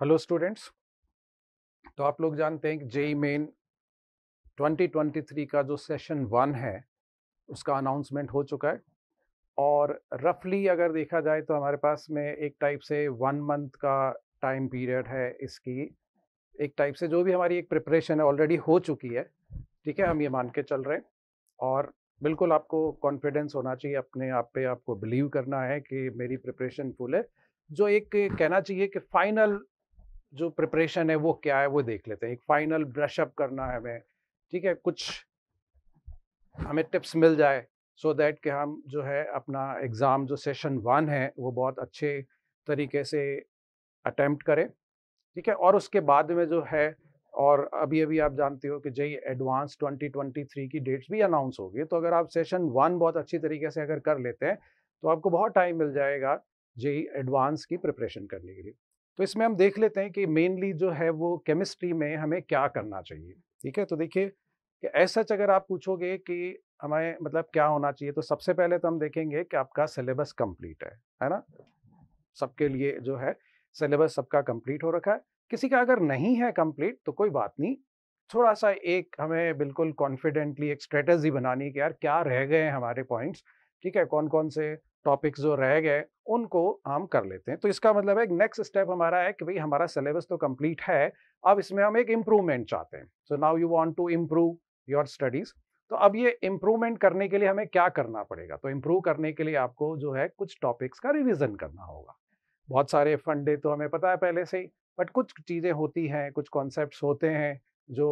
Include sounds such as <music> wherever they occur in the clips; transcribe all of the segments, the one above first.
Hello students तो आप लोग जानते हैं कि जेई मेन 2023 का जो सेशन वन है उसका अनाउंसमेंट हो चुका है और रफली अगर देखा जाए तो हमारे पास में एक टाइप से वन मंथ का टाइम पीरियड है इसकी एक टाइप से जो भी हमारी एक प्रिपरेशन है ऑलरेडी हो चुकी है ठीक है हम ये मान के चल रहे हैं और बिल्कुल आपको कॉन्फिडेंस होना चाहिए अपने आप पे आपको बिलीव करना है कि मेरी प्रिपरेशन फुल है जो एक कहना चाहिए कि फाइनल जो प्रिपरेशन है वो क्या है वो देख लेते हैं एक फाइनल ब्रशअप करना है हमें ठीक है कुछ हमें टिप्स मिल जाए सो so दैट कि हम जो है अपना एग्ज़ाम जो सेशन वन है वो बहुत अच्छे तरीके से अटैम्प्ट करें ठीक है और उसके बाद में जो है और अभी अभी आप जानते हो कि जई एडवांस 2023 की डेट्स भी अनाउंस होगी तो अगर आप सेशन वन बहुत अच्छी तरीके से अगर कर लेते हैं तो आपको बहुत टाइम मिल जाएगा जई एडवांस की प्रिपरेशन करने के लिए तो इसमें हम देख लेते हैं कि मेनली जो है वो केमिस्ट्री में हमें क्या करना चाहिए ठीक है तो देखिए कि ऐसा अगर आप पूछोगे कि हमें मतलब क्या होना चाहिए तो सबसे पहले तो हम देखेंगे कि आपका सिलेबस कंप्लीट है है ना सबके लिए जो है सिलेबस सबका कंप्लीट हो रखा है किसी का अगर नहीं है कंप्लीट तो कोई बात नहीं थोड़ा सा एक हमें बिल्कुल कॉन्फिडेंटली एक स्ट्रेटजी बनानी कि यार क्या रह गए हमारे पॉइंट्स ठीक है कौन कौन से टॉपिक्स जो रह गए उनको हम कर लेते हैं तो इसका मतलब है नेक्स्ट स्टेप हमारा है कि भाई हमारा सिलेबस तो कंप्लीट है अब इसमें हम एक इम्प्रूवमेंट चाहते हैं so now you want to improve your studies तो अब ये इम्प्रूवमेंट करने के लिए हमें क्या करना पड़ेगा तो इम्प्रूव करने के लिए आपको जो है कुछ टॉपिक्स का रिविज़न करना होगा बहुत सारे फंडे तो हमें पता है पहले से ही बट कुछ चीज़ें होती हैं कुछ कॉन्सेप्ट होते हैं जो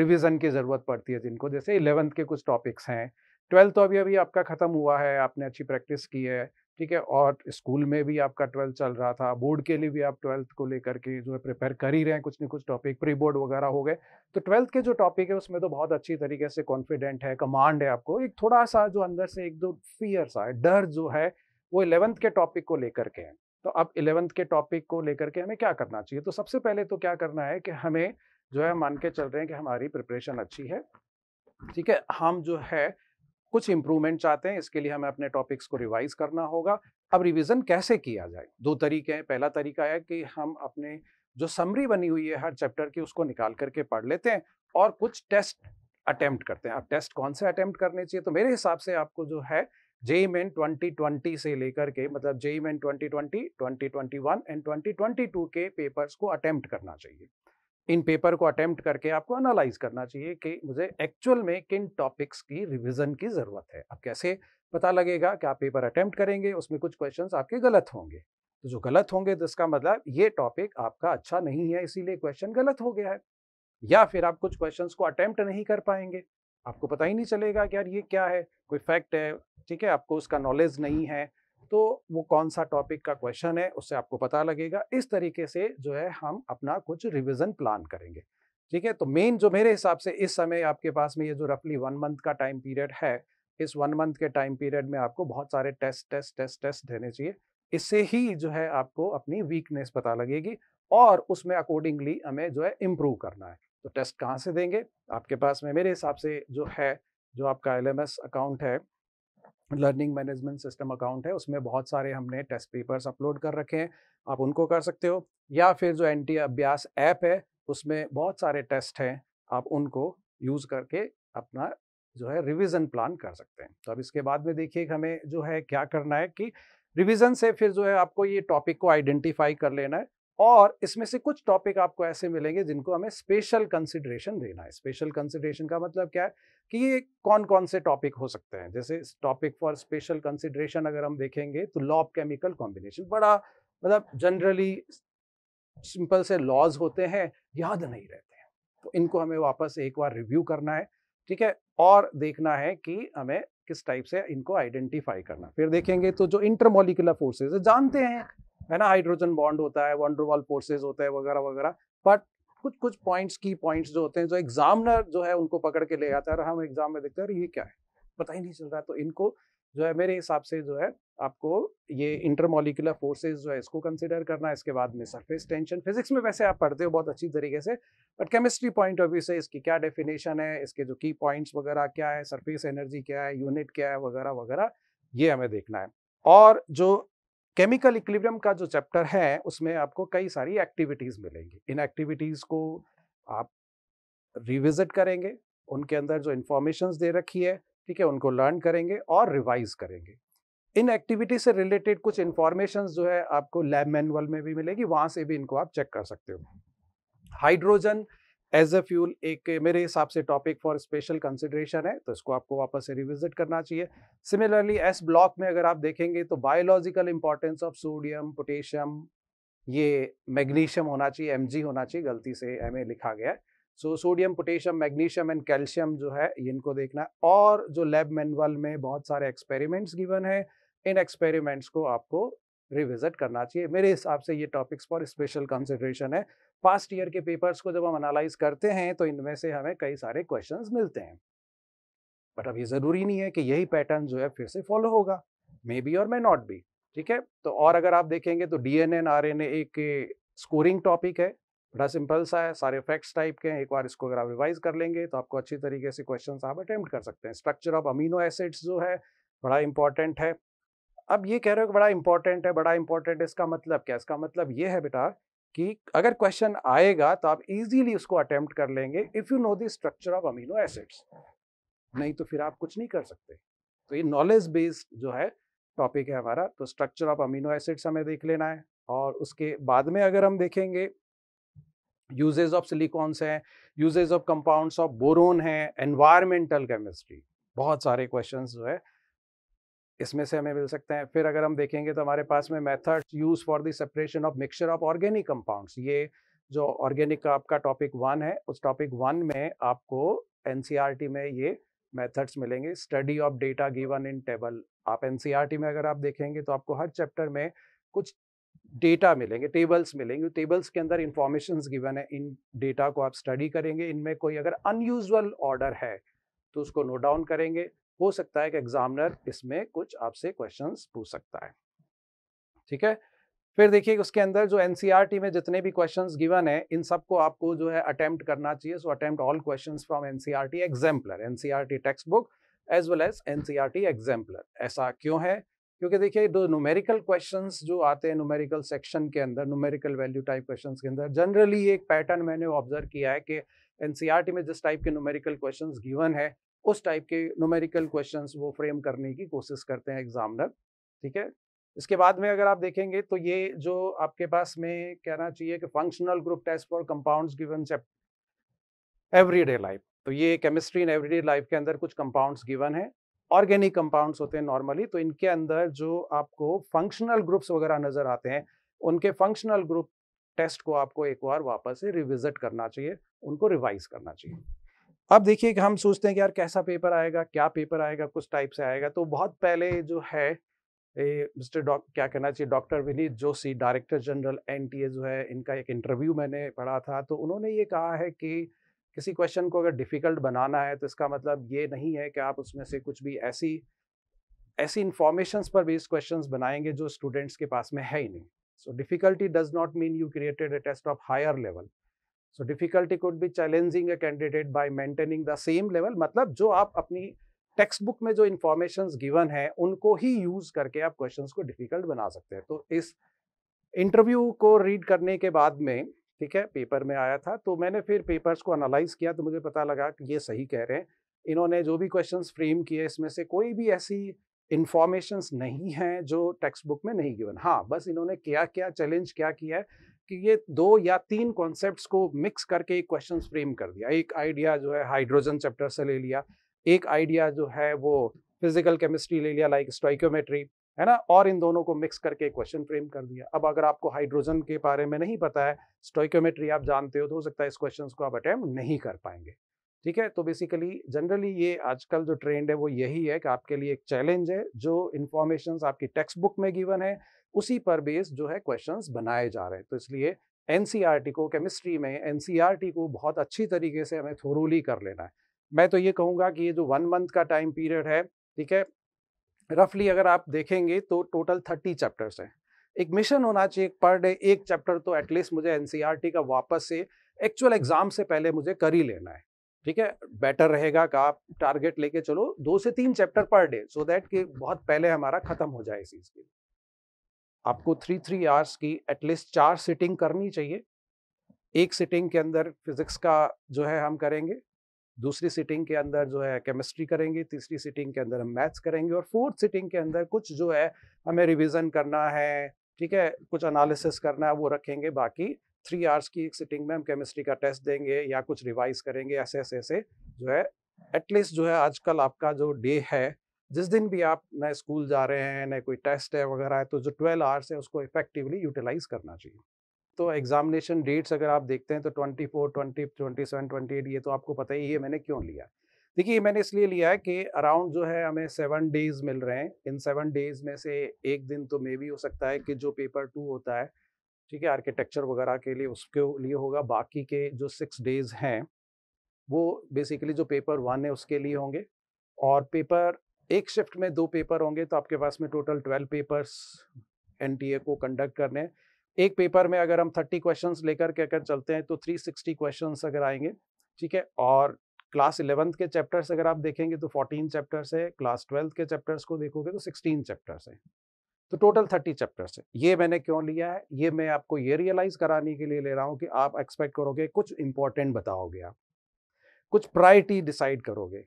रिविज़न की ज़रूरत पड़ती है जिनको जैसे इलेवंथ के कुछ टॉपिक्स हैं ट्वेल्थ तो अभी अभी आपका ख़त्म हुआ है आपने अच्छी प्रैक्टिस की है ठीक है और स्कूल में भी आपका ट्वेल्थ चल रहा था बोर्ड के लिए भी आप ट्वेल्थ को लेकर के जो है प्रिपेयर कर ही रहे हैं कुछ ना कुछ टॉपिक प्री बोर्ड वगैरह हो गए तो ट्वेल्थ के जो टॉपिक है उसमें तो बहुत अच्छी तरीके से कॉन्फिडेंट है कमांड है आपको एक थोड़ा सा जो अंदर से एक दो फियर सा है डर जो है वो इलेवंथ के टॉपिक को लेकर के है तो अब इलेवंथ के टॉपिक को लेकर के हमें क्या करना चाहिए तो सबसे पहले तो क्या करना है कि हमें जो है मान के चल रहे हैं कि हमारी प्रिपरेशन अच्छी है ठीक है हम जो है कुछ इंप्रूवमेंट चाहते हैं इसके लिए हमें अपने टॉपिक्स को रिवाइज करना होगा अब रिविज़न कैसे किया जाए दो तरीके हैं पहला तरीका है कि हम अपने जो समरी बनी हुई है हर चैप्टर की उसको निकाल करके पढ़ लेते हैं और कुछ टेस्ट अटैम्प्ट करते हैं आप टेस्ट कौन से अटैम्प्ट करने चाहिए तो मेरे हिसाब से आपको जो है जेई मेन ट्वेंटी से लेकर के मतलब JEE Main twenty twenty and two के पेपर्स को अटैम्प्ट करना चाहिए इन पेपर को अटेम्प्ट करके आपको एनालाइज करना चाहिए कि मुझे एक्चुअल में किन टॉपिक्स की रिविजन की ज़रूरत है अब कैसे पता लगेगा कि आप पेपर अटेम्प्ट करेंगे उसमें कुछ क्वेश्चन आपके गलत होंगे तो जो गलत होंगे तो इसका मतलब ये टॉपिक आपका अच्छा नहीं है इसीलिए क्वेश्चन गलत हो गया है या फिर आप कुछ क्वेश्चन को अटैम्प्ट नहीं कर पाएंगे आपको पता ही नहीं चलेगा कि यार ये क्या है कोई फैक्ट है ठीक है आपको उसका नॉलेज नहीं है तो वो कौन सा टॉपिक का क्वेश्चन है उससे आपको पता लगेगा इस तरीके से जो है हम अपना कुछ रिविजन प्लान करेंगे ठीक है तो मेन जो मेरे हिसाब से इस समय आपके पास में ये जो रफली वन मंथ का टाइम पीरियड है इस वन मंथ के टाइम पीरियड में आपको बहुत सारे टेस्ट टेस्ट टेस्ट टेस्ट देने चाहिए इससे ही जो है आपको अपनी वीकनेस पता लगेगी और उसमें अकॉर्डिंगली हमें जो है इम्प्रूव करना है तो टेस्ट कहाँ से देंगे आपके पास में मेरे हिसाब से जो है जो आपका एल अकाउंट है लर्निंग मैनेजमेंट सिस्टम अकाउंट है उसमें बहुत सारे हमने टेस्ट पेपर्स अपलोड कर रखे हैं आप उनको कर सकते हो या फिर जो एन अभ्यास ऐप है उसमें बहुत सारे टेस्ट हैं आप उनको यूज़ करके अपना जो है रिविज़न प्लान कर सकते हैं तो अब इसके बाद में देखिए हमें जो है क्या करना है कि रिविज़न से फिर जो है आपको ये टॉपिक को आइडेंटिफाई कर लेना है और इसमें से कुछ टॉपिक आपको ऐसे मिलेंगे जिनको हमें स्पेशल कंसिडरेशन देना है स्पेशल कंसिडरेशन का मतलब क्या है कि ये कौन कौन से टॉपिक हो सकते हैं जैसे टॉपिक फॉर स्पेशल कंसिडरेशन अगर हम देखेंगे तो लॉ ऑफ केमिकल कॉम्बिनेशन बड़ा मतलब जनरली सिंपल से लॉज होते हैं याद नहीं रहते हैं तो इनको हमें वापस एक बार रिव्यू करना है ठीक है और देखना है कि हमें किस टाइप से इनको आइडेंटिफाई करना फिर देखेंगे तो जो इंटरमोलिकुलर फोर्सेज जानते हैं है ना हाइड्रोजन बॉन्ड होता है वंडरवॉल फोर्सेज होता है वगैरह वगैरह बट कुछ कुछ पॉइंट्स की पॉइंट्स जो होते हैं जो एग्जामनर जो है उनको पकड़ के ले जाता है और हम एग्जाम में देखते हैं अरे ये क्या है पता ही नहीं चल रहा तो इनको जो है मेरे हिसाब से जो है आपको ये इंटरमोलिकुलर फोर्सेज जो है इसको कंसिडर करना है इसके बाद में सरफेस टेंशन फिजिक्स में वैसे आप पढ़ते हो बहुत अच्छी तरीके से but chemistry point of view से इसकी क्या डेफिनेशन है इसके जो की पॉइंट्स वगैरह क्या है सरफेस एनर्जी क्या है यूनिट क्या है वगैरह वगैरह ये हमें देखना है और जो केमिकल इक्विलिब्रियम का जो चैप्टर है उसमें आपको कई सारी एक्टिविटीज़ मिलेंगी इन एक्टिविटीज़ को आप रिविजिट करेंगे उनके अंदर जो इन्फॉर्मेशन दे रखी है ठीक है उनको लर्न करेंगे और रिवाइज करेंगे इन एक्टिविटी से रिलेटेड कुछ इन्फॉर्मेशन जो है आपको लैब मैनुअल में भी मिलेगी वहां से भी इनको आप चेक कर सकते हो हाइड्रोजन एज अ फ्यूल एक मेरे हिसाब से टॉपिक फॉर स्पेशल कंसिडरेशन है तो इसको आपको वापस से रिविजिट करना चाहिए सिमिलरली एस ब्लॉक में अगर आप देखेंगे तो biological importance of sodium potassium ये मैग्नीशियम होना चाहिए एम होना चाहिए गलती से एम लिखा गया है so sodium potassium magnesium and calcium जो है इनको देखना है और जो लैब मैनुअल में बहुत सारे एक्सपेरिमेंट्स गिवन है इन एक्सपेरिमेंट्स को आपको रिविजिट करना चाहिए मेरे हिसाब से ये टॉपिक्स फॉर स्पेशल कंसिडरेशन है पास्ट ईयर के पेपर्स को जब हम एनालाइज करते हैं तो इनमें से हमें कई सारे क्वेश्चंस मिलते हैं बट अब ये ज़रूरी नहीं है कि यही पैटर्न जो है फिर से फॉलो होगा मे बी और मे नॉट बी ठीक है तो और अगर आप देखेंगे तो D N N R N एक स्कोरिंग टॉपिक है बड़ा सिंपल सा है सारे फैक्ट्स टाइप के हैं एक बार इसको अगर आप रिवाइज कर लेंगे तो आपको अच्छी तरीके से क्वेश्चन आप अटैम्प्ट कर सकते हैं स्ट्रक्चर ऑफ अमीनो एसिड्स जो है बड़ा इंपॉर्टेंट है अब ये कह रहे हो कि बड़ा इंपॉर्टेंट है बड़ा इंपॉर्टेंट है इसका मतलब क्या इसका मतलब ये है बेटा कि अगर क्वेश्चन आएगा तो आप इजीली उसको अटेम्प्ट कर लेंगे if you know the structure of amino acids नहीं तो फिर आप कुछ नहीं कर सकते तो ये नॉलेज बेस्ड जो है टॉपिक है हमारा तो स्ट्रक्चर ऑफ अमीनो एसिड्स हमें देख लेना है और उसके बाद में अगर हम देखेंगे यूजेज ऑफ सिलिकॉन्स हैं uses of compounds of boron है एनवायरमेंटल केमिस्ट्री बहुत सारे क्वेश्चंस जो है इसमें से हमें मिल सकते हैं फिर अगर हम देखेंगे तो हमारे पास में methods use for the separation of mixture of organic compounds ये जो ऑर्गेनिक का आपका टॉपिक वन है उस टॉपिक वन में आपको एन में ये मेथड्स मिलेंगे study of data given in table आप एन में अगर आप देखेंगे तो आपको हर चैप्टर में कुछ डेटा मिलेंगे टेबल्स मिलेंगे टेबल्स के अंदर इंफॉर्मेशन गिवन है इन डेटा को आप स्टडी करेंगे इनमें कोई अगर अनयूजल ऑर्डर है तो उसको नोट डाउन करेंगे हो सकता है कि एग्जामिनर इसमें कुछ आपसे क्वेश्चन पूछ सकता है ठीक है फिर देखिए उसके अंदर जो एनसीआर e में जितने भी क्वेश्चंस गिवन है इन सबको आपको जो है अटेम्प्ट करना चाहिए so attempt all questions from T e exemplar NCERT e text book as well as NCERT exemplar ऐसा क्यों है क्योंकि देखिए दो न्यूमेरिकल क्वेश्चन जो आते हैं न्यूमेरिकल सेक्शन के अंदर न्यूमेरिकल वैल्यू टाइप क्वेश्चन के अंदर जनरली एक पैटर्न मैंने ऑब्जर्व किया है कि एनसीआर में जिस टाइप के न्यूमेरिकल क्वेश्चन गिवन है उस टाइप के नोमेरिकल क्वेश्चन वो फ्रेम करने की कोशिश करते हैं एग्जामिनर ठीक है इसके बाद में अगर आप देखेंगे तो ये जो आपके पास में कहना चाहिए कि functional group test for compounds given everyday life तो ये केमिस्ट्री इन एवरीडे लाइफ के अंदर कुछ कंपाउंड्स गिवन है ऑर्गेनिक कंपाउंड्स होते हैं नॉर्मली तो इनके अंदर जो आपको फंक्शनल ग्रुप्स वगैरह नज़र आते हैं उनके फंक्शनल ग्रुप टेस्ट को आपको एक बार वापस से रिविजिट करना चाहिए उनको रिवाइज करना चाहिए अब देखिए कि हम सोचते हैं कि यार कैसा पेपर आएगा क्या पेपर आएगा कुछ टाइप से आएगा तो बहुत पहले जो है मिस्टर डॉक क्या कहना चाहिए doctor Vineet Joshi director general N जो है इनका एक इंटरव्यू मैंने पढ़ा था तो उन्होंने ये कहा है कि किसी क्वेश्चन को अगर डिफ़िकल्ट बनाना है तो इसका मतलब ये नहीं है कि आप उसमें से कुछ भी ऐसी ऐसी इन्फॉर्मेशन पर बेस्ड क्वेश्चंस बनाएंगे जो स्टूडेंट्स के पास में है ही नहीं so difficulty does not mean you created a test of higher level so difficulty could be challenging a candidate by maintaining the same level मतलब जो आप अपनी टेक्स्ट बुक में जो इन्फॉर्मेशन गिवन है उनको ही यूज करके आप क्वेश्चन को डिफिकल्ट बना सकते हैं तो इस इंटरव्यू को रीड करने के बाद में ठीक है पेपर में आया था तो मैंने फिर पेपर्स को एनालाइज किया तो मुझे पता लगा कि ये सही कह रहे हैं इन्होंने जो भी क्वेश्चंस फ्रेम किए इसमें से कोई भी ऐसी इन्फॉर्मेशंस नहीं है जो टेक्स्ट बुक में नहीं गिवन हाँ बस इन्होंने क्या क्या चैलेंज क्या किया है कि ये दो या तीन कॉन्सेप्ट्स को मिक्स करके एक क्वेश्चन फ्रेम कर दिया एक आइडिया जो है हाइड्रोजन चैप्टर से ले लिया एक आइडिया जो है वो फिजिकल केमिस्ट्री ले लिया लाइक स्ट्राइक्योमेट्री है ना और इन दोनों को मिक्स करके क्वेश्चन फ्रेम कर दिया अब अगर आपको हाइड्रोजन के बारे में नहीं पता है स्टोइकोमेट्री आप जानते हो तो हो सकता है इस क्वेश्चन को आप अटैम्प्ट नहीं कर पाएंगे ठीक है तो बेसिकली जनरली ये आजकल जो ट्रेंड है वो यही है कि आपके लिए एक चैलेंज है जो इन्फॉर्मेशन आपकी टेक्स्ट बुक में गिवन है उसी पर बेस जो है क्वेश्चन बनाए जा रहे हैं तो इसलिए एन e को केमिस्ट्री में एन e को बहुत अच्छी तरीके से हमें थोरोली कर लेना है मैं तो ये कहूँगा कि ये जो वन मंथ का टाइम पीरियड है ठीक है रफली अगर आप देखेंगे तो टोटल थर्टी चैप्टर्स हैं एक मिशन होना चाहिए पर डे एक चैप्टर तो एटलीस्ट मुझे एन e का वापस से एक्चुअल एग्ज़ाम से पहले मुझे कर ही लेना है ठीक है बेटर रहेगा कि आप टारगेट लेके चलो दो से तीन chapter per day so that कि बहुत पहले हमारा खत्म हो जाए इस चीज़ के आपको थ्री थ्री आवर्स की एटलीस्ट चार सिटिंग करनी चाहिए एक सिटिंग के अंदर फिजिक्स का जो है हम करेंगे दूसरी सिटिंग के अंदर जो है केमिस्ट्री करेंगे तीसरी सिटिंग के अंदर हम मैथ्स करेंगे और फोर्थ सिटिंग के अंदर कुछ जो है हमें रिविज़न करना है ठीक है कुछ अनालिसिस करना है वो रखेंगे बाकी थ्री आवर्स की एक सिटिंग में हम केमिस्ट्री का टेस्ट देंगे या कुछ रिवाइज करेंगे ऐसे ऐसे ऐसे जो है एटलीस्ट जो है आजकल आपका जो डे है जिस दिन भी आप नए स्कूल जा रहे हैं नए कोई टेस्ट है वगैरह है तो जो ट्वेल्व आवर्स है उसको इफेक्टिवली यूटिलाइज करना चाहिए तो एग्जामिनेशन डेट्स अगर आप देखते हैं तो twenty four twenty twenty seven twenty eight ये तो आपको पता ही ये मैंने क्यों लिया देखिए मैंने इसलिए लिया है कि अराउंड जो है हमें सेवन डेज मिल रहे हैं इन सेवन डेज में से एक दिन तो मे भी हो सकता है कि जो पेपर टू होता है ठीक है आर्किटेक्चर वगैरह के लिए उसके लिए होगा बाकी के जो सिक्स डेज हैं वो बेसिकली जो पेपर वन है उसके लिए होंगे और पेपर एक शिफ्ट में दो पेपर होंगे तो आपके पास में टोटल ट्वेल्व पेपर्स एन को कंडक्ट करने एक पेपर में अगर हम थर्टी क्वेश्चन लेकर के अगर चलते हैं तो थ्री सिक्सटी क्वेश्चन अगर आएंगे ठीक है और क्लास इलेवंथ के चैप्टर्स अगर आप देखेंगे तो फोर्टीन चैप्टर्स है क्लास ट्वेल्थ के चैप्टर्स को देखोगे तो सिक्सटीन चैप्टर्स हैं तो टोटल थर्टी चैप्टर्स है ये मैंने क्यों लिया है ये मैं आपको ये रियलाइज़ कराने के लिए ले रहा हूँ कि आप एक्सपेक्ट करोगे कुछ इंपॉर्टेंट बताओगे आप कुछ प्रायरिटी डिसाइड करोगे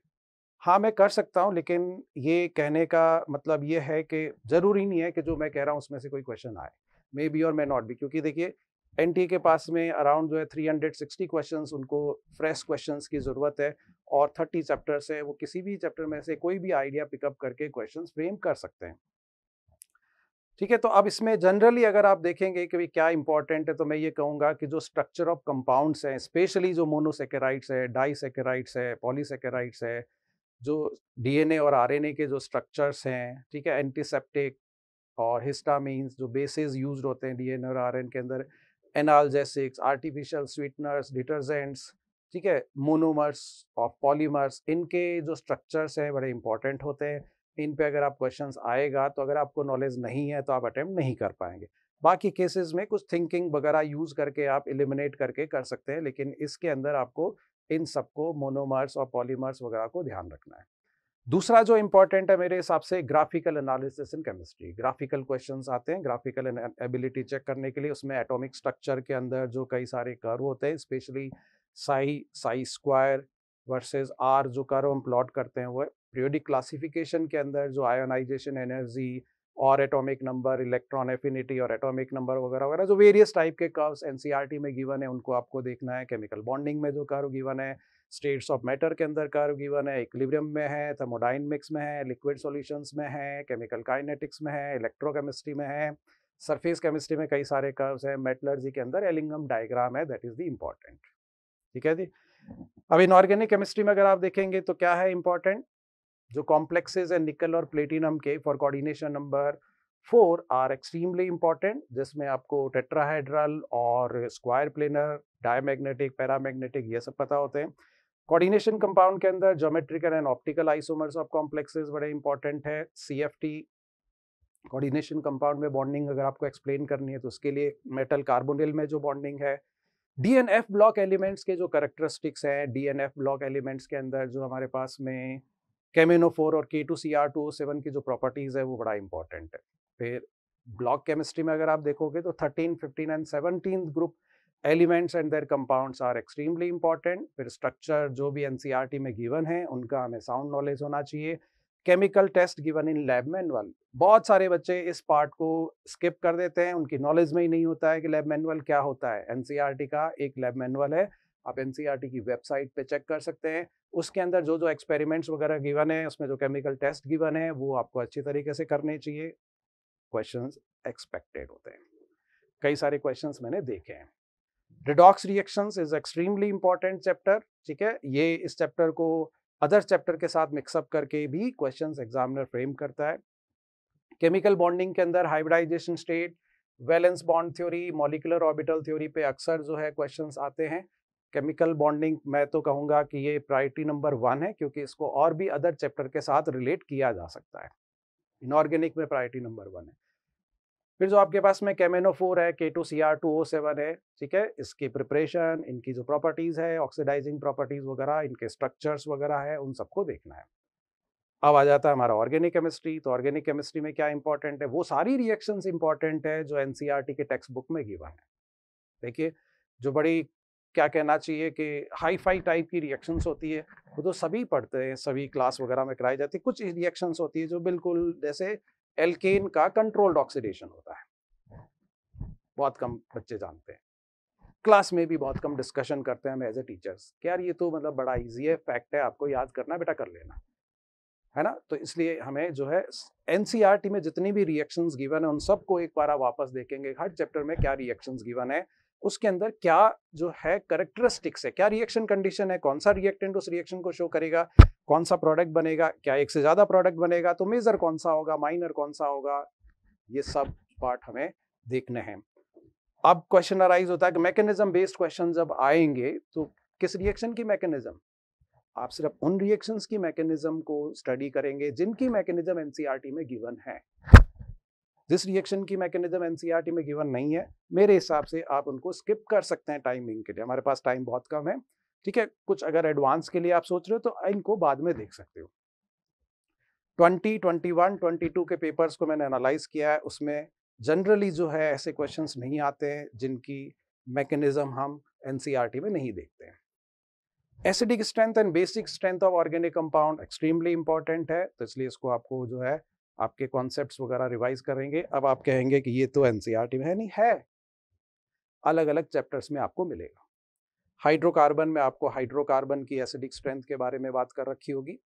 हाँ मैं कर सकता हूँ लेकिन ये कहने का मतलब ये है कि ज़रूरी नहीं है कि जो मैं कह रहा हूँ उसमें से कोई क्वेश्चन आए मे बी और मे नॉट बी क्योंकि देखिए एन के पास में अराउंड जो है 360 क्वेश्चन उनको फ्रेश क्वेश्चन की ज़रूरत है और 30 चैप्टर्स है वो किसी भी चैप्टर में से कोई भी आइडिया पिकअप करके क्वेश्चन फ्रेम कर सकते हैं ठीक है तो अब इसमें जनरली अगर आप देखेंगे कि क्या इंपॉर्टेंट है तो मैं ये कहूँगा कि जो स्ट्रक्चर ऑफ कंपाउंड्स हैं स्पेशली जो मोनोसेकेराइड्स है डाईसेकेराइड्स है पॉलीसेकेराइड्स है जो डीएनए और आरएनए के जो स्ट्रक्चर्स हैं ठीक है एंटीसेप्टिक और हिस्टामीन्स जो बेसिस यूज होते हैं डी और आर के अंदर एनालजेसिक्स आर्टिफिशियल स्वीटनर्स डिटर्जेंट्स ठीक है मोनोमर्स और पॉलीमर्स इनके जो स्ट्रक्चर्स हैं बड़े इंपॉर्टेंट होते हैं इन पे अगर आप क्वेश्चन आएगा तो अगर आपको नॉलेज नहीं है तो आप अटैम्प्ट नहीं कर पाएंगे बाकी केसेस में कुछ थिंकिंग वगैरह यूज़ करके आप इलिमिनेट करके कर सकते हैं लेकिन इसके अंदर आपको इन सबको मोनोमर्स और पॉलीमर्स वगैरह को ध्यान रखना है दूसरा जो इंपॉर्टेंट है मेरे हिसाब से graphical analysis in chemistry graphical questions आते हैं ग्राफिकल एबिलिटी चेक करने के लिए उसमें एटॉमिक स्ट्रक्चर के अंदर जो कई सारे कर्व होते हैं specially psi psi square versus R जो कर्व हम प्लॉट करते हैं वो पीरियोडिक क्लासिफिकेशन के अंदर जो आयोनाइजेशन एनर्जी और एटॉमिक नंबर इलेक्ट्रॉन एफिनिटी और एटॉमिक नंबर वगैरह वगैरह जो वेरियस टाइप के कर्व्स एनसीईआरटी e में गिवन है उनको आपको देखना है केमिकल बॉन्डिंग में जो कर्व गिवन है स्टेट्स ऑफ मैटर के अंदर कर्व गिवन है इक्लिब्रियम में है थर्मोडाइन मिक्स में है लिक्विड सॉल्यूशंस में है केमिकल काइनेटिक्स में है इलेक्ट्रोकेमिस्ट्री में है सरफेस केमिस्ट्री में कई सारे कर्व्स हैं मेटलर्जी के अंदर एलिंगम डायग्राम है दैट इज़ द इम्पॉर्टेंट ठीक है जी अब इनऑर्गेनिक केमिस्ट्री में अगर आप देखेंगे तो क्या है इंपॉर्टेंट जो कॉम्प्लेक्सेज है निकल और प्लेटिनम के for coordination number four are extremely important जिसमें आपको टेट्राहाइड्रल और स्क्वायर प्लेनर डायमैग्नेटिक पैरामैग्नेटिक ये सब पता होते हैं कोऑर्डिनेशन कंपाउंड के अंदर geometrical and optical isomers of complexes बड़े इंपॉर्टेंट है C F T coordination compound में बॉन्डिंग अगर आपको एक्सप्लेन करनी है तो उसके लिए मेटल कार्बोनिल में जो बॉन्डिंग है d and f block elements के जो करेक्टरिस्टिक्स हैं डी एफ ब्लॉक एलिमेंट्स के अंदर जो हमारे पास में केमेनो फोर और K two C R two O seven की जो प्रॉपर्टीज़ है वो बड़ा इंपॉर्टेंट है फिर ब्लॉक केमिस्ट्री में अगर आप देखोगे तो thirteen fifteen and seventeen group elements and their compounds are extremely important फिर स्ट्रक्चर जो भी एन e में गिवन है उनका हमें साउंड नॉलेज होना चाहिए chemical test given in lab manual बहुत सारे बच्चे इस पार्ट को स्किप कर देते हैं उनकी नॉलेज में ही नहीं होता है कि लैब मैनुअल क्या होता है एन e का एक लैब मैनुअल है आप एन e की वेबसाइट पे चेक कर सकते हैं उसके अंदर जो जो एक्सपेरिमेंट्स वगैरह गिवन है उसमें जो केमिकल टेस्ट गिवन है वो आपको अच्छी तरीके से करने चाहिए क्वेश्चन एक्सपेक्टेड होते हैं कई सारे क्वेश्चन मैंने देखे हैं redox reaction is extremely important chapter ठीक है ये इस चैप्टर को अदर चैप्टर के साथ मिक्सअप करके भी क्वेश्चन एग्जामिनर फ्रेम करता है केमिकल बॉन्डिंग के अंदर hybridisation state valence bond theory molecular orbital theory पे अक्सर जो है क्वेश्चंस आते हैं केमिकल बॉन्डिंग मैं तो कहूँगा कि ये प्रायोरिटी नंबर वन है क्योंकि इसको और भी अदर चैप्टर के साथ रिलेट किया जा सकता है इनऑर्गेनिक में प्रायोरिटी नंबर वन है फिर जो आपके पास में कैमेनो फोर है K two C R two O seven है ठीक है इसकी प्रिपरेशन इनकी जो प्रॉपर्टीज़ है ऑक्सीडाइजिंग प्रॉपर्टीज़ वगैरह इनके स्ट्रक्चर्स वगैरह है उन सबको देखना है अब आ जाता है हमारा ऑर्गेनिक केमिस्ट्री तो ऑर्गेनिक केमिस्ट्री में क्या इंपॉर्टेंट है वो सारी रिएक्शंस इंपॉर्टेंट है जो एनसीईआरटी e के टेक्स्ट बुक में गिवन है देखिए जो बड़ी क्या कहना चाहिए कि हाई फाई टाइप की रिएक्शंस होती है वो तो सभी पढ़ते हैं सभी क्लास वगैरह में कराई जाती है कुछ रिएक्शंस होती है जो बिल्कुल जैसे एल्केन का कंट्रोल्ड ऑक्सीडेशन होता है बहुत कम बच्चे जानते हैं क्लास में भी बहुत कम डिस्कशन करते हैं हम एज ए टीचर्स यार ये तो मतलब बड़ा इजी है फैक्ट है आपको याद करना बेटा कर लेना है ना तो इसलिए हमें जो है एन e में जितनी भी रिएक्शंस गिवन है उन सबको एक बार आप वापस देखेंगे हर चैप्टर में क्या रिएक्शंस गिवन है उसके अंदर क्या जो है करेक्टरिस्टिक्स है क्या रिएक्शन कंडीशन है कौन सा रिएक्टेंट उस रिएक्शन को शो करेगा कौन सा प्रोडक्ट बनेगा क्या एक से ज़्यादा प्रोडक्ट बनेगा तो मेजर कौन सा होगा माइनर कौन सा होगा ये सब पार्ट हमें देखने हैं अब क्वेश्चन अराइज होता है कि मैकेनिज्म बेस्ड क्वेश्चन जब आएंगे तो किस रिएक्शन की मैकेनिज्म आप सिर्फ उन रिएक्शंस की मैकेनिज्म को स्टडी करेंगे जिनकी मैकेनिज्म एनसीईआरटी e में गिवन है जिस रिएक्शन की मैकेनिज्म एनसीईआरटी e में गिवन नहीं है मेरे हिसाब से आप उनको स्किप कर सकते हैं टाइमिंग के लिए हमारे पास टाइम बहुत कम है ठीक है कुछ अगर एडवांस के लिए आप सोच रहे हो तो इनको बाद में देख सकते हो 20, 21, 22 के पेपर्स को मैंने एनालाइज किया है उसमें जनरली जो है ऐसे क्वेश्चंस नहीं आते हैं जिनकी मैकेनिज्म हम एनसीईआरटी e में नहीं देखते हैं acidic strength and basic strength of organic compound extremely important है तो इसलिए इसको आपको जो है आपके कॉन्सेप्ट वगैरह रिवाइज करेंगे अब आप कहेंगे कि ये तो टी e में है नहीं है अलग अलग चैप्टर्स में आपको मिलेगा हाइड्रोकार्बन में आपको हाइड्रोकार्बन की एसिडिक स्ट्रेंथ के बारे में बात कर रखी होगी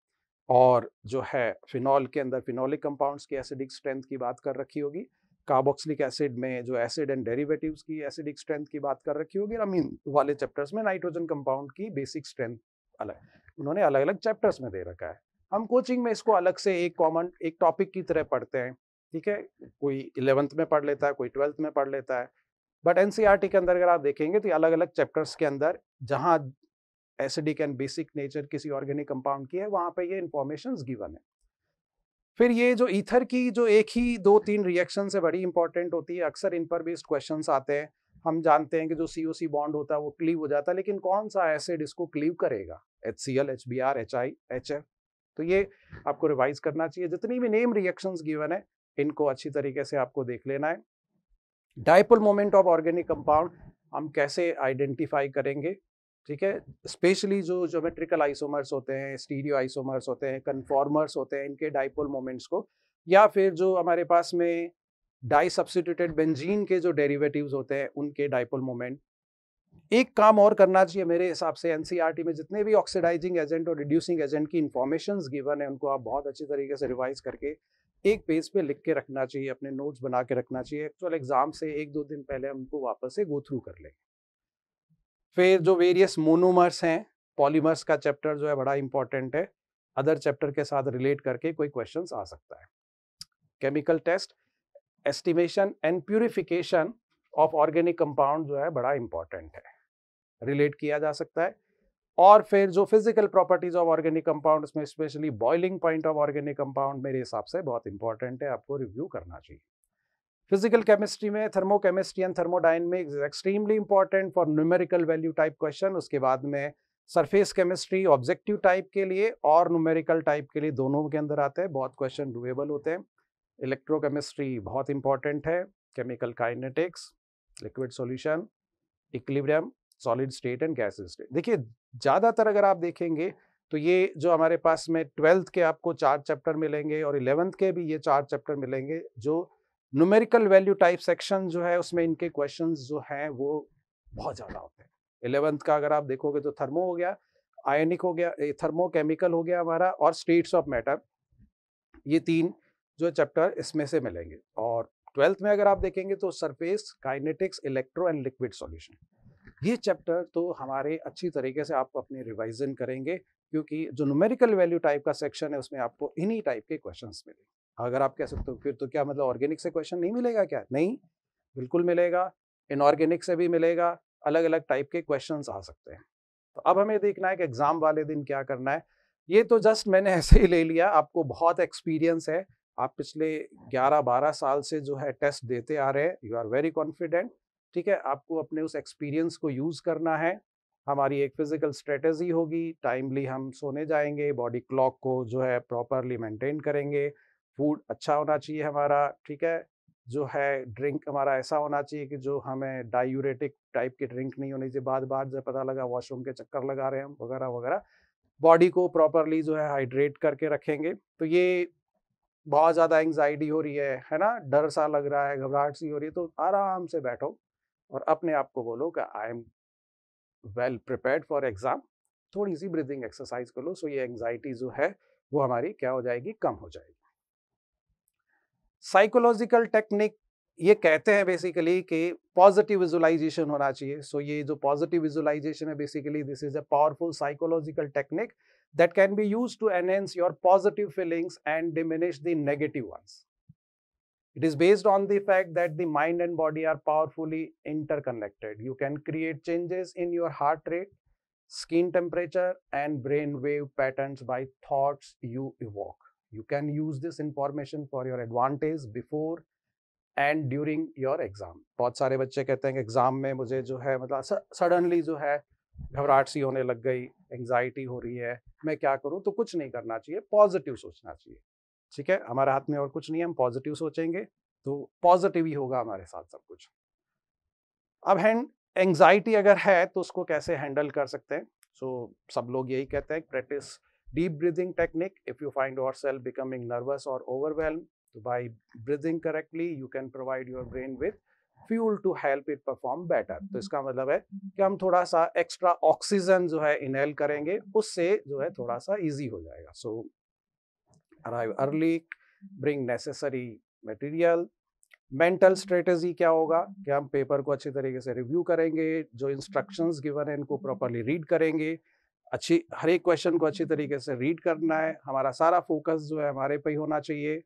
और जो है फिनॉल के अंदर फिनॉलिक कंपाउंड्स की एसिडिक स्ट्रेंथ की बात कर रखी होगी कार्बोक्सिलिक एसिड में जो एसिड एंड डेरिवेटिव्स की एसिडिक स्ट्रेंथ की बात कर रखी होगी अमीन वाले चैप्टर्स में नाइट्रोजन कंपाउंड की बेसिक स्ट्रेंथ अलग उन्होंने अलग अलग चैप्टर्स में दे रखा है हम कोचिंग में इसको अलग से एक कॉमन एक टॉपिक की तरह पढ़ते हैं ठीक है कोई इलेवंथ में पढ़ लेता है कोई ट्वेल्थ में पढ़ लेता है बट एन के अंदर अगर आप देखेंगे तो अलग अलग चैप्टर्स के अंदर जहाँ एसिडिक एंड बेसिक नेचर किसी ऑर्गेनिक कंपाउंड की है वहाँ पर ये इंफॉर्मेशन गिवन है फिर ये जो ईथर की जो एक ही दो तीन रिएक्शन से बड़ी इंपॉर्टेंट होती है अक्सर इन पर बेस्ड क्वेश्चन आते हैं हम जानते हैं कि जो सी ओ सी बॉन्ड होता है वो क्लीव हो जाता है लेकिन कौन सा एसिड इसको क्लीव करेगा H C L H B R H I H F तो ये आपको रिवाइज करना चाहिए जितनी भी नेम रिएक्शन गिवन है इनको अच्छी तरीके से आपको देख लेना है dipole moment of organic compound हम कैसे आइडेंटिफाई करेंगे ठीक है स्पेशली जो जोमेट्रिकल आइसोमर्स होते हैं स्टीरियो आइसोमर्स होते हैं कन्फॉर्मर्स होते हैं इनके डाइपोल मोमेंट्स को या फिर जो हमारे पास में डाई सब्सिट्यूटेड बेंजीन के जो डेरिवेटिव्स होते हैं उनके डाइपोल मोमेंट एक काम और करना चाहिए मेरे हिसाब से एनसीईआरटी e में जितने भी ऑक्सीडाइजिंग एजेंट और रिड्यूसिंग एजेंट की इन्फॉर्मेशन गिवन है उनको आप बहुत अच्छी तरीके से रिवाइज करके एक पेज पे लिख के रखना चाहिए अपने नोट्स बना के रखना चाहिए एक्चुअल एग्जाम से एक दो दिन पहले हम उनको वापस से गो थ्रू कर लेंगे फिर जो वेरियस मोनोमर्स हैं पॉलीमर्स का चैप्टर जो है बड़ा इंपॉर्टेंट है अदर चैप्टर के साथ रिलेट करके कोई क्वेश्चन आ सकता है chemical test estimation and purification of organic compound जो है बड़ा इंपॉर्टेंट है रिलेट किया जा सकता है और फिर जो physical properties of organic compound में specially boiling point of organic compound मेरे हिसाब से बहुत इंपॉर्टेंट है आपको रिव्यू करना चाहिए फिजिकल केमिस्ट्री में thermochemistry and thermodynamics extremely important for numerical value type question उसके बाद में सरफेस केमिस्ट्री ऑब्जेक्टिव टाइप के लिए और न्यूमेरिकल टाइप के लिए दोनों के अंदर आते हैं बहुत क्वेश्चन डुएबल होते हैं इलेक्ट्रोकेमिस्ट्री बहुत इंपॉर्टेंट है chemical kinetics liquid solution equilibrium solid state and gas state देखिए ज़्यादातर अगर आप देखेंगे तो ये जो हमारे पास में ट्वेल्थ के आपको चार चैप्टर मिलेंगे और इलेवेंथ के भी ये चार चैप्टर मिलेंगे जो न्यूमेरिकल वैल्यू टाइप सेक्शन जो है उसमें इनके क्वेश्चन जो हैं वो बहुत ज़्यादा होते हैं इलेवंथ का अगर आप देखोगे तो थर्मो हो गया आयनिक हो गया थर्मोकेमिकल हो गया हमारा और स्टेट्स ऑफ मैटर ये तीन जो चैप्टर इसमें से मिलेंगे और ट्वेल्थ में अगर आप देखेंगे तो surface kinetics electro and liquid solution ये चैप्टर तो हमारे अच्छी तरीके से आप अपने रिवाइजन करेंगे क्योंकि जो न्यूमेरिकल वैल्यू टाइप का सेक्शन है उसमें आपको इन्हीं टाइप के क्वेश्चन मिलेंगे अगर आप कह सकते हो फिर तो क्या मतलब ऑर्गेनिक से क्वेश्चन नहीं मिलेगा क्या नहीं बिल्कुल मिलेगा इनऑर्गेनिक से भी मिलेगा अलग अलग टाइप के क्वेश्चन आ सकते हैं तो अब हमें देखना है कि एग्ज़ाम वाले दिन क्या करना है ये तो जस्ट मैंने <laughs> ऐसे ही ले लिया आपको बहुत एक्सपीरियंस है आप पिछले 11-12 साल से जो है टेस्ट देते आ रहे हैं यू आर वेरी कॉन्फिडेंट ठीक है आपको अपने उस एक्सपीरियंस को यूज़ करना है हमारी एक फिजिकल स्ट्रेटजी होगी टाइमली हम सोने जाएंगे बॉडी क्लॉक को जो है प्रॉपरली मेंटेन करेंगे फूड अच्छा होना चाहिए हमारा ठीक है जो है ड्रिंक हमारा ऐसा होना चाहिए कि जो हमें डायूरेटिक टाइप की ड्रिंक नहीं होनी चाहिए बाद बाद जब पता लगा वॉशरूम के चक्कर लगा रहे हैं हम वगैरह वगैरह बॉडी को प्रॉपरली जो है हाइड्रेट करके रखेंगे तो ये बहुत ज़्यादा एंग्जाइटी हो रही है है ना डर सा लग रहा है घबराहट सी हो रही है तो आराम से बैठो और अपने आप को बोलो कि I am well prepared for exam थोड़ी सी ब्रीदिंग एक्सरसाइज कर लो सो ये एंग्जाइटी जो है वो हमारी क्या हो जाएगी कम हो जाएगी साइकोलॉजिकल टेक्निक ये कहते हैं बेसिकली कि पॉजिटिव विजुलाइजेशन होना चाहिए सो so ये जो पॉजिटिव विजुलाइजेशन है basically this is a powerful psychological technique that can be use to enhance your positive feelings and diminish the negative ones It is based on the fact that the mind and body are powerfully interconnected. You can create changes in your heart rate, skin temperature, and brain wave patterns by thoughts you evoke. You can use this information for your advantage before and during your exam बहुत सारे बच्चे कहते हैं कि exam में मुझे जो है मतलब सडनली जो है घबराहट सी होने लग गई एंग्जाइटी हो रही है मैं क्या करूं तो कुछ नहीं करना चाहिए पॉजिटिव सोचना चाहिए ठीक है हमारे हाथ में और कुछ नहीं है हम पॉजिटिव सोचेंगे तो पॉजिटिव ही होगा हमारे साथ सब कुछ अब हैंड एंग्जाइटी अगर है तो उसको कैसे हैंडल कर सकते हैं सो सब लोग यही कहते हैं practice deep breathing technique if you find yourself becoming nervous और ओवरवेलम तो by breathing correctly you can provide your brain with fuel to help it perform better तो हम्म। इसका मतलब है कि हम थोड़ा सा एक्स्ट्रा ऑक्सीजन जो है इनहेल करेंगे उससे जो है थोड़ा सा ईजी हो जाएगा so so, arrive early, mm-hmm. bring necessary material. Mental strategy mm-hmm. क्या होगा mm-hmm. कि हम पेपर को अच्छी तरीके से रिव्यू करेंगे जो इंस्ट्रक्शंस गिवन है इनको प्रॉपरली रीड करेंगे अच्छी हर एक क्वेश्चन को अच्छी तरीके से रीड करना है हमारा सारा फोकस जो है हमारे पे ही होना चाहिए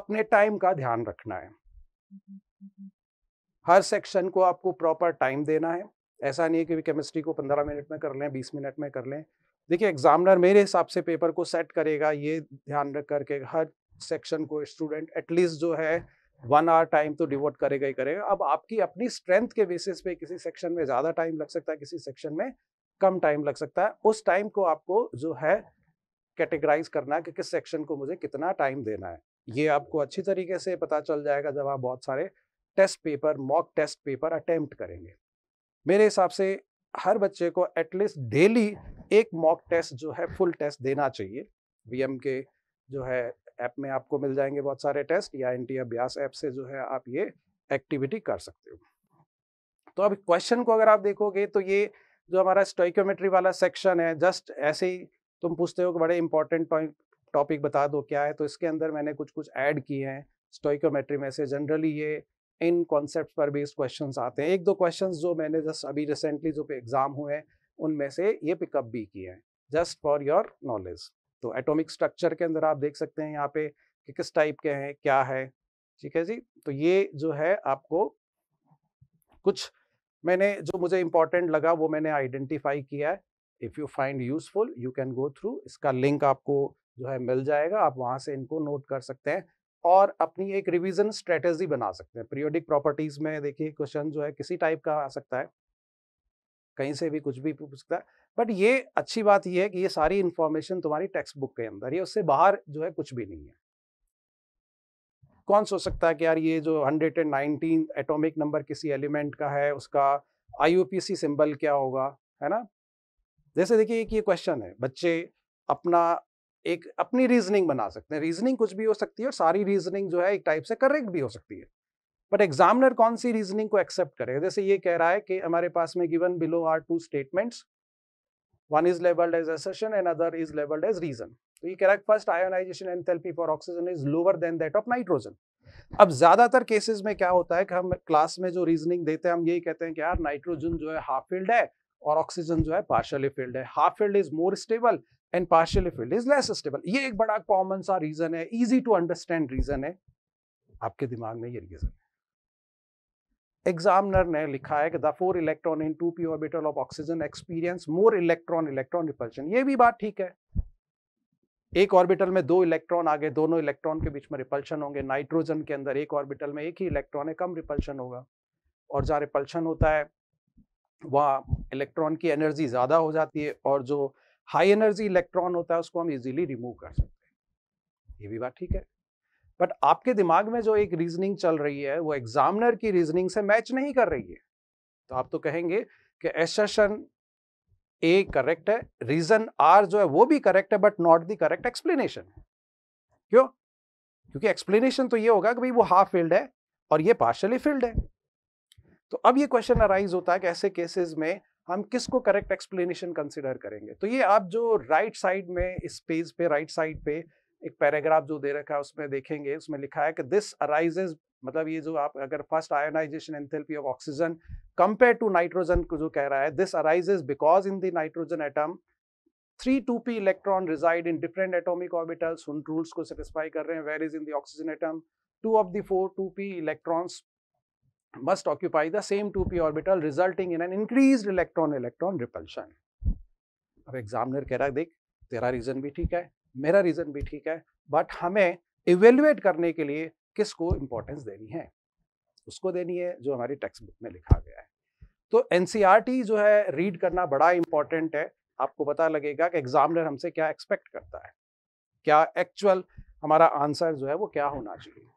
अपने टाइम का ध्यान रखना है हर सेक्शन को आपको प्रॉपर टाइम देना है ऐसा नहीं है कि केमिस्ट्री को पंद्रह मिनट में कर लें बीस मिनट में कर लें देखिए एग्जामिनर मेरे हिसाब से पेपर को सेट करेगा ये ध्यान रख करके हर सेक्शन को स्टूडेंट एटलीस्ट जो है वन आवर टाइम तो डिवोट करेगा ही करेगा अब आपकी अपनी स्ट्रेंथ के बेसिस पे किसी सेक्शन में ज़्यादा टाइम लग सकता है किसी सेक्शन में कम टाइम लग सकता है उस टाइम को आपको जो है कैटेगराइज करना है कि किस सेक्शन को मुझे कितना टाइम देना है ये आपको अच्छी तरीके से पता चल जाएगा जब आप बहुत सारे test paper mock test paper attempt करेंगे मेरे हिसाब से हर बच्चे को एटलीस्ट डेली एक मॉक टेस्ट जो है फुल टेस्ट देना चाहिए वीएम के जो है ऐप में आपको मिल जाएंगे बहुत सारे टेस्ट या एन टी अभ्यास ऐप से जो है आप ये एक्टिविटी कर सकते हो तो अब क्वेश्चन को अगर आप देखोगे तो ये जो हमारा स्टोक्योमेट्री वाला सेक्शन है जस्ट ऐसे ही तुम पूछते हो कि बड़े इंपॉर्टेंट टॉपिक बता दो क्या है तो इसके अंदर मैंने कुछ कुछ ऐड किए हैं स्टोक्योमेट्री में से जनरली ये इन कॉन्सेप्ट पर बेस्ड क्वेश्चन आते हैं एक दो क्वेश्चन जो मैंने जस्ट अभी रिसेंटली जो एग्जाम हुए हैं उनमें से ये पिकअप भी किए हैं जस्ट फॉर योर नॉलेज तो एटॉमिक स्ट्रक्चर के अंदर आप देख सकते हैं यहाँ पे कि किस टाइप के हैं क्या है ठीक है जी तो ये जो है आपको कुछ मैंने जो मुझे इम्पोर्टेंट लगा वो मैंने आइडेंटिफाई किया है if you find useful you can go through इसका लिंक आपको जो है मिल जाएगा आप वहाँ से इनको नोट कर सकते हैं और अपनी एक रिविजन स्ट्रेटेजी बना सकते हैं पीरियोडिक प्रॉपर्टीज में देखिए क्वेश्चन जो है किसी टाइप का आ सकता है कहीं से भी कुछ भी पूछ सकता है बट ये अच्छी बात यह है कि ये सारी इंफॉर्मेशन तुम्हारी टेक्स्ट बुक के अंदर है उससे बाहर जो है कुछ भी नहीं है कौन सोच सकता है कि यार ये जो hundred and nineteen atomic number किसी एलिमेंट का है उसका आई सिंबल क्या होगा है ना जैसे देखिए एक ये क्वेश्चन है बच्चे अपना एक अपनी रीजनिंग बना सकते हैं रीजनिंग कुछ भी हो सकती है और सारी रीजनिंग जो है एक टाइप से करेक्ट भी हो सकती है बट एग्जामिनर कौन सी रीजनिंग को एक्सेप्ट करेगा जैसे ये कह रहा है कि हमारे पास में given below are two statements one is labelled as assertion and other is labelled as reason तो ये कह रहा है first ionisation enthalpy for oxygen is lower than that of nitrogen अब ज्यादातर केसेस में क्या होता है कि हम क्लास में जो रीजनिंग देते हैं हम यही कहते हैं कि यार नाइट्रोजन जो है हाफ फील्ड है और ऑक्सीजन जो है पार्शली फील्ड है half filled is more stable and partially filled is less stable ये एक बड़ा कॉमन सा रीजन है इजी टू अंडरस्टैंड रीजन है आपके दिमाग में ये रीजन है एग्जामिनर ने लिखा है कि the four electron in two P orbital of oxygen experience more electron electron repulsion ये भी बात ठीक है एक ऑर्बिटल में दो इलेक्ट्रॉन आ गए दोनों इलेक्ट्रॉन के बीच में रिपल्शन होंगे नाइट्रोजन के अंदर एक ऑर्बिटल में एक ही इलेक्ट्रॉन है कम रिपल्शन होगा और जहाँ रिपल्शन होता है वहाँ इलेक्ट्रॉन की एनर्जी ज़्यादा हो जाती है और जो हाई एनर्जी इलेक्ट्रॉन होता है उसको हम इजीली रिमूव कर सकते हैं ये भी बात ठीक है बट आपके दिमाग में जो एक रीजनिंग चल रही है वो एग्जामिनर की रीजनिंग से मैच नहीं कर रही है तो आप तो कहेंगे कि एसेशन ए करेक्ट है रीजन आर जो है वो भी करेक्ट है but not the correct explanation क्यों क्योंकि एक्सप्लेनेशन तो ये होगा कि भाई वो हाफ फील्ड है और ये पार्शली फील्ड है तो अब ये क्वेश्चन अराइज होता है कि ऐसे केसेस में हम किसको करेक्ट एक्सप्लेनेशन कंसिडर करेंगे तो ये आप जो राइट right साइड में इस पेज पे राइट right साइड पे एक पैराग्राफ जो दे रखा है उसमें देखेंगे उसमें लिखा है कि दिस अराइजेज मतलब ये जो आप अगर first ionisation enthalpy of oxygen compare to nitrogen को जो कह रहा है this arises because in the nitrogen atom three two P electron reside in different atomic orbitals उन रूल्स को सेटिस्फाई कर रहे हैं where is in the oxygen atom two of the four two P electrons must occupy the same 2p orbital resulting in an increased electron-electron repulsion. अब examiner कह रहा है देख तेरा रीज़न भी ठीक है मेरा रीज़न भी ठीक है बट हमें इवेल्युएट करने के लिए किसको इम्पोर्टेंस देनी है उसको देनी है जो हमारी टेक्स्ट बुक में लिखा गया है तो एन e जो है रीड करना बड़ा इम्पॉर्टेंट है आपको पता लगेगा कि एग्जामिनर हमसे क्या एक्सपेक्ट करता है क्या एक्चुअल हमारा आंसर जो है वो क्या होना चाहिए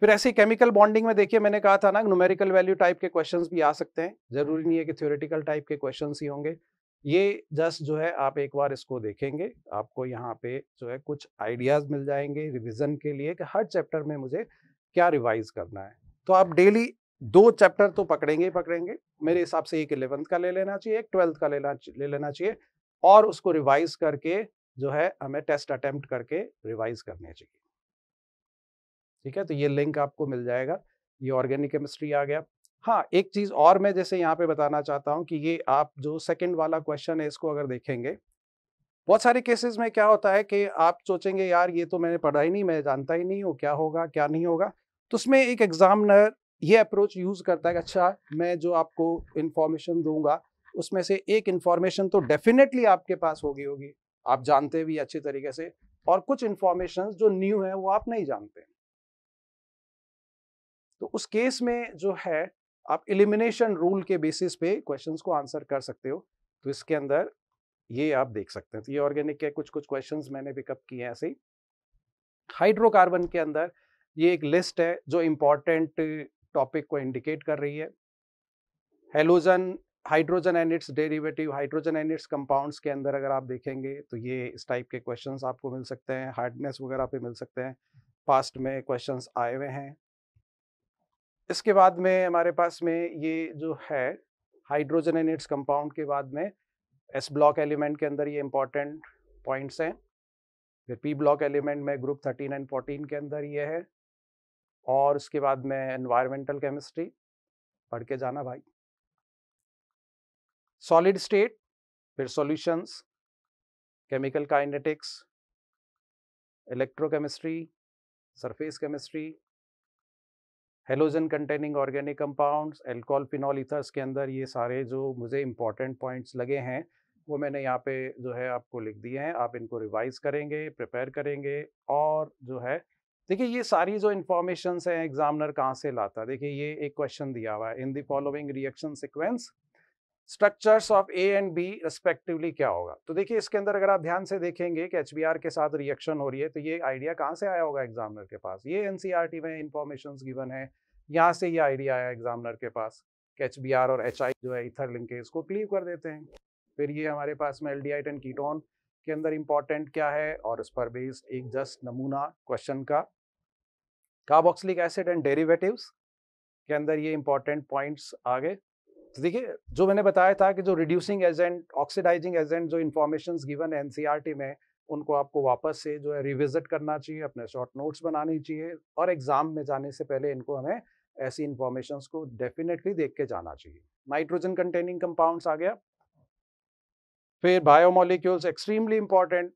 फिर ऐसी केमिकल बॉन्डिंग में देखिए मैंने कहा था ना न्यूमेरिकल वैल्यू टाइप के क्वेश्चंस भी आ सकते हैं जरूरी नहीं है कि थ्योरेटिकल टाइप के क्वेश्चंस ही होंगे ये जस्ट जो है आप एक बार इसको देखेंगे आपको यहाँ पे जो है कुछ आइडियाज मिल जाएंगे रिविजन के लिए कि हर चैप्टर में मुझे क्या रिवाइज करना है तो आप डेली दो चैप्टर तो पकड़ेंगे ही पकड़ेंगे मेरे हिसाब से एक इलेवंथ का ले लेना चाहिए एक ट्वेल्थ का लेना ले लेना चाहिए और उसको रिवाइज करके जो है हमें टेस्ट अटेम्प्ट करके रिवाइज करने चाहिए ठीक है तो ये लिंक आपको मिल जाएगा ये ऑर्गेनिक केमिस्ट्री आ गया हाँ एक चीज़ और मैं जैसे यहाँ पे बताना चाहता हूँ कि ये आप जो सेकंड वाला क्वेश्चन है इसको अगर देखेंगे बहुत सारे केसेस में क्या होता है कि आप सोचेंगे यार ये तो मैंने पढ़ा ही नहीं मैं जानता ही नहीं हूँ क्या होगा क्या नहीं होगा तो उसमें एक एग्जामिनर ये अप्रोच यूज़ करता है अच्छा मैं जो आपको इन्फॉर्मेशन दूंगा उसमें से एक इन्फॉर्मेशन तो डेफिनेटली आपके पास होगी होगी आप जानते भी अच्छे तरीके से और कुछ इन्फॉर्मेशन जो न्यू है वो आप नहीं जानते तो उस केस में जो है आप इलिमिनेशन रूल के बेसिस पे क्वेश्चंस को आंसर कर सकते हो तो इसके अंदर ये आप देख सकते हैं तो ये ऑर्गेनिक के कुछ कुछ क्वेश्चंस मैंने पिकअप किए हैं ऐसे ही हाइड्रोकार्बन के अंदर ये एक लिस्ट है जो इम्पॉर्टेंट टॉपिक को इंडिकेट कर रही है halogen hydrogen and its derivative hydrogen and its compounds के अंदर अगर आप देखेंगे तो ये इस टाइप के क्वेश्चंस आपको मिल सकते हैं हार्डनेस वगैरह पे मिल सकते हैं पास्ट में क्वेश्चंस आए हुए हैं इसके बाद में हमारे पास में ये जो है हाइड्रोजन एंड इट्स कंपाउंड के बाद में एस ब्लॉक एलिमेंट के अंदर ये इंपॉर्टेंट पॉइंट्स हैं फिर पी ब्लॉक एलिमेंट में ग्रुप थर्टीन एंड फोर्टीन के अंदर ये है और उसके बाद में एनवायरमेंटल केमिस्ट्री पढ़ के जाना भाई सॉलिड स्टेट फिर solutions chemical kinetics electrochemistry surface chemistry halogen containing organic compounds alcohol phenol ethers के अंदर ये सारे जो मुझे इंपॉर्टेंट पॉइंट्स लगे हैं वो मैंने यहाँ पे जो है आपको लिख दिए हैं आप इनको रिवाइज करेंगे प्रिपेयर करेंगे और जो है देखिए ये सारी जो इंफॉर्मेशन है एग्जामिनर कहाँ से लाता है देखिए ये एक क्वेश्चन दिया हुआ है in the following reaction sequence structures of A and B respectively क्या होगा तो देखिए इसके अंदर अगर आप ध्यान से देखेंगे कि एच के साथ रिएक्शन हो रही है तो ये आइडिया कहाँ से आया होगा एग्जामिनर के पास ये एन e में इंफॉर्मेशन गिवन है यहाँ से ये आइडिया आया एग्जामिनर के पास कि एच और एच जो है इथर लिंकेज इसको क्लीव कर देते हैं फिर ये हमारे पास में एल डी एंड कीटोन के अंदर इम्पॉर्टेंट क्या है और इस पर बेस्ड एक जस्ट नमूना क्वेश्चन का कार्बोक्सिलिक एसिड एंड डेरिवेटिव्स के अंदर ये इंपॉर्टेंट पॉइंट्स आ गए तो देखिए जो मैंने बताया था कि जो रिड्यूसिंग एजेंट ऑक्सीडाइजिंग एजेंट जो इन्फॉर्मेशन गिवन एन में उनको आपको वापस से जो है रिविजिट करना चाहिए अपने शॉर्ट नोट्स बनानी चाहिए और एग्ज़ाम में जाने से पहले इनको हमें ऐसी इन्फॉर्मेशन को डेफिनेटली देख के जाना चाहिए नाइट्रोजन कंटेनिंग कंपाउंड्स आ गया फिर biomolecules extremely important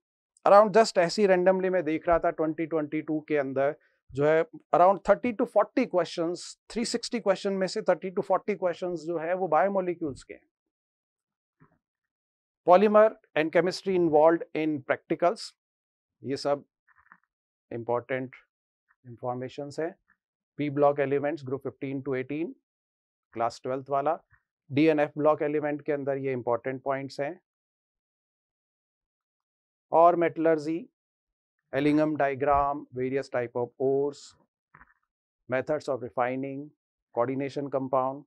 around just ऐसी रेंडमली मैं देख रहा था ट्वेंटी के अंदर जो है अराउंड 30 टू 40 क्वेश्चंस 360 क्वेश्चन में से 30 टू 40 क्वेश्चंस जो है वो बायोमोलिक्यूल्स के हैं polymer and chemistry involve in practicals ये सब इम्पॉर्टेंट इंफॉर्मेशन है p block elements group 15 to 18 class twelfth वाला d and f block element के अंदर ये इंपॉर्टेंट पॉइंट्स हैं और metallurgy Ellingham diagram, various type of ores, methods of refining, coordination compound,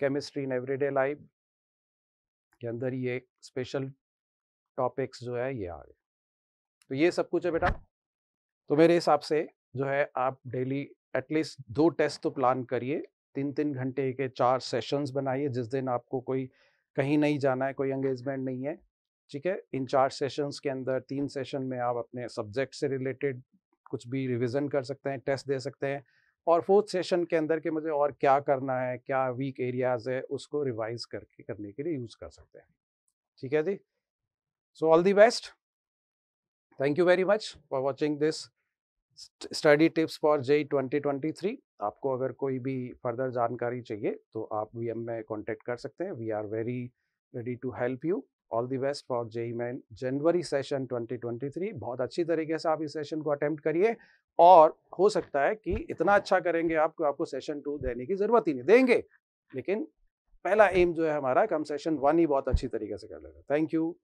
chemistry in everyday life के अंदर ये स्पेशल टॉपिक्स जो है ये आ गए तो ये सब कुछ है बेटा तो मेरे हिसाब से जो है आप डेली एटलीस्ट दो टेस्ट तो प्लान करिए तीन तीन घंटे के चार सेशंस बनाइए जिस दिन आपको कोई कहीं नहीं जाना है कोई एंगेजमेंट नहीं है ठीक है इन चार सेशंस के अंदर तीन सेशन में आप अपने सब्जेक्ट से रिलेटेड कुछ भी रिविजन कर सकते हैं टेस्ट दे सकते हैं और फोर्थ सेशन के अंदर के मुझे और क्या करना है क्या वीक एरियाज है उसको रिवाइज करके करने के लिए यूज़ कर सकते हैं ठीक है जी so all the best thank you very much for watching this study tips for JEE three आपको अगर कोई भी फर्दर जानकारी चाहिए तो आप वी में कॉन्टेक्ट कर सकते हैं we are very ready to help you all the best for JEE main January session 2023 बहुत अच्छी तरीके से आप इस सेशन को अटेम्प्ट करिए और हो सकता है कि इतना अच्छा करेंगे आपको आपको सेशन टू देने की ज़रूरत ही नहीं देंगे लेकिन पहला एम जो है हमारा कम सेशन वन ही बहुत अच्छी तरीके से कर लेंगे थैंक यू